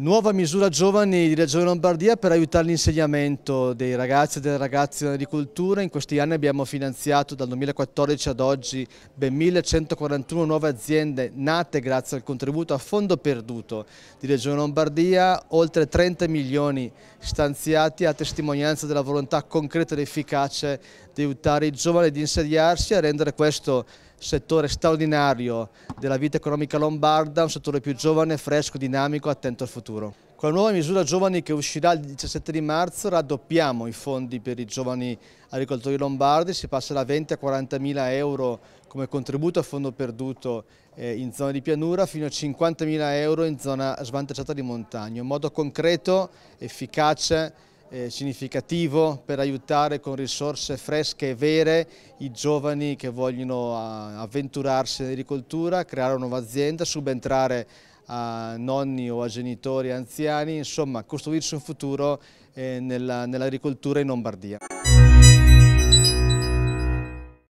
Nuova misura giovani di Regione Lombardia per aiutare l'insegnamento dei ragazzi e delle ragazze in agricoltura. In questi anni abbiamo finanziato dal 2014 ad oggi ben 1141 nuove aziende nate grazie al contributo a fondo perduto di Regione Lombardia, oltre 30 milioni stanziati a testimonianza della volontà concreta ed efficace di aiutare i giovani ad insediarsi e a rendere questo settore straordinario della vita economica lombarda, un settore più giovane, fresco, dinamico, attento al futuro. Con la nuova misura giovani che uscirà il 17 di marzo raddoppiamo i fondi per i giovani agricoltori lombardi, si passa da 20 a 40 mila euro come contributo a fondo perduto eh, in zona di pianura fino a 50 mila euro in zona svantaggiata di montagna, in modo concreto, efficace eh, significativo per aiutare con risorse fresche e vere i giovani che vogliono a, avventurarsi nell'agricoltura, creare una nuova azienda, subentrare a nonni o a genitori anziani, insomma costruirsi un futuro eh, nell'agricoltura in Lombardia.